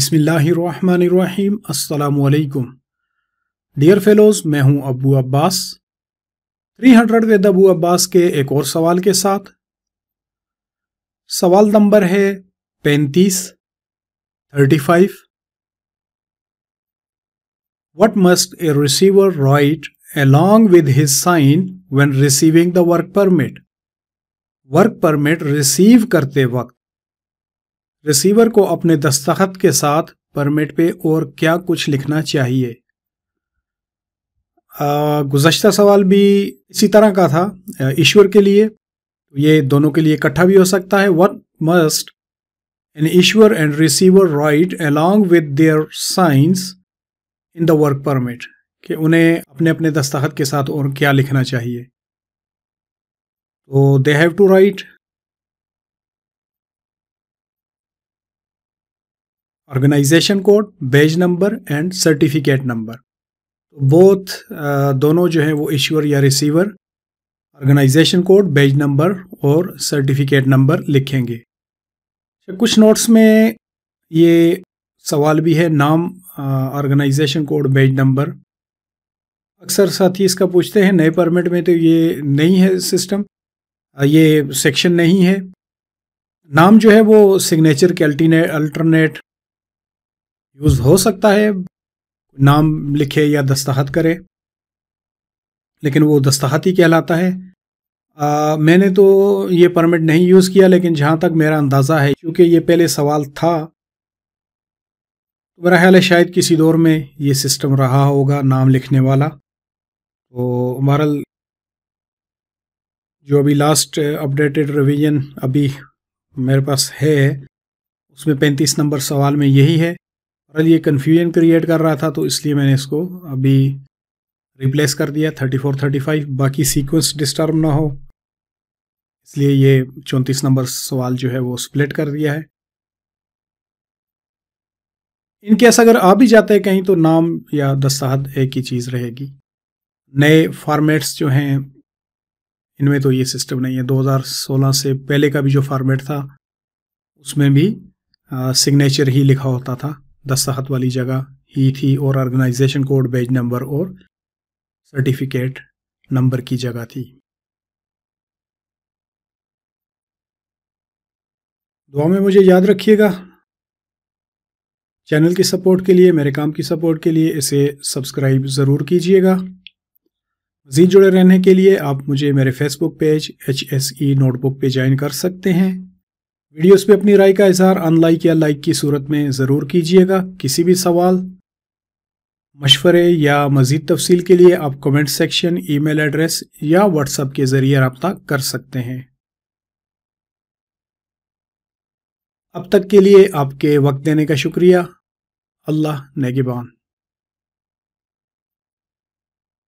अस्सलाम वालेकुम dear fellows मैं हूं Abu Abbas three hundred with Abu Abbas के एक और सवाल के साथ सवाल नंबर है पैंतीस thirty five what must a receiver write along with his sign when receiving the work permit work permit receive करते वक्त रिसीवर को अपने दस्तखत के साथ परमिट पे और क्या कुछ लिखना चाहिए गुजशत सवाल भी इसी तरह का था ईश्वर के लिए ये दोनों के लिए इकट्ठा भी हो सकता है one must an issuer and receiver write along with their signs in the work permit कि उन्हें अपने अपने दस्तखत के साथ और क्या लिखना चाहिए तो they have to write organisation code badge number and certificate number both तो uh, दोनों जो हैं वो इश्यूअर या receiver organisation code badge number और सर्टिफिकेट नंबर लिखेंगे अच्छा, कुछ नोट्स में ये सवाल भी है नाम uh, organisation code badge number अक्सर साथी इसका पूछते हैं नए परमिट में तो ये नहीं है सिस्टम uh, ये सेक्शन नहीं है नाम जो है वो सिग्नेचर के अल्टरनेट यूज़ हो सकता है नाम लिखे या दस्तखत करे लेकिन वो दस्तखत ही कहलाता है आ, मैंने तो ये परमिट नहीं यूज़ किया लेकिन जहाँ तक मेरा अंदाज़ा है क्योंकि ये पहले सवाल था तो मेरा ख्याल है शायद किसी दौर में ये सिस्टम रहा होगा नाम लिखने वाला तो मारल जो अभी लास्ट अपडेटेड रिवीजन अभी मेरे पास है उसमें पैंतीस नंबर सवाल में यही है बहरहाल ये कन्फ्यूजन क्रिएट कर रहा था तो इसलिए मैंने इसको अभी रिप्लेस कर दिया थर्टी फाइव बाकी सीक्वेंस डिस्टर्ब ना हो इसलिए ये चौंतीस नंबर सवाल जो है वो स्प्लिट कर दिया है इनकेस अगर आ भी जाते हैं कहीं तो नाम या दस्ताहद एक ही चीज़ रहेगी नए फॉर्मेट्स जो हैं इनमें तो ये सिस्टम नहीं है 2016 से पहले का भी जो फॉर्मेट था उसमें भी सिग्नेचर ही लिखा होता था दस्तखत वाली जगह ही थी और ऑर्गेनाइजेशन कोड बेज नंबर और सर्टिफिकेट नंबर की जगह थी दुआ में मुझे याद रखिएगा चैनल की सपोर्ट के लिए मेरे काम की सपोर्ट के लिए इसे सब्सक्राइब ज़रूर कीजिएगा मज़ीद जुड़े रहने के लिए आप मुझे मेरे Facebook page H S E notebook पे ज्वाइन कर सकते हैं वीडियोस पे अपनी राय का इजहार अनलाइक या लाइक की सूरत में ज़रूर कीजिएगा किसी भी सवाल मशवरे या मज़ीद तफसील के लिए आप कमेंट सेक्शन ईमेल एड्रेस या व्हाट्सएप के ज़रिए रबता कर सकते हैं अब तक के लिए आपके वक्त देने का शुक्रिया अल्लाह नेगेबान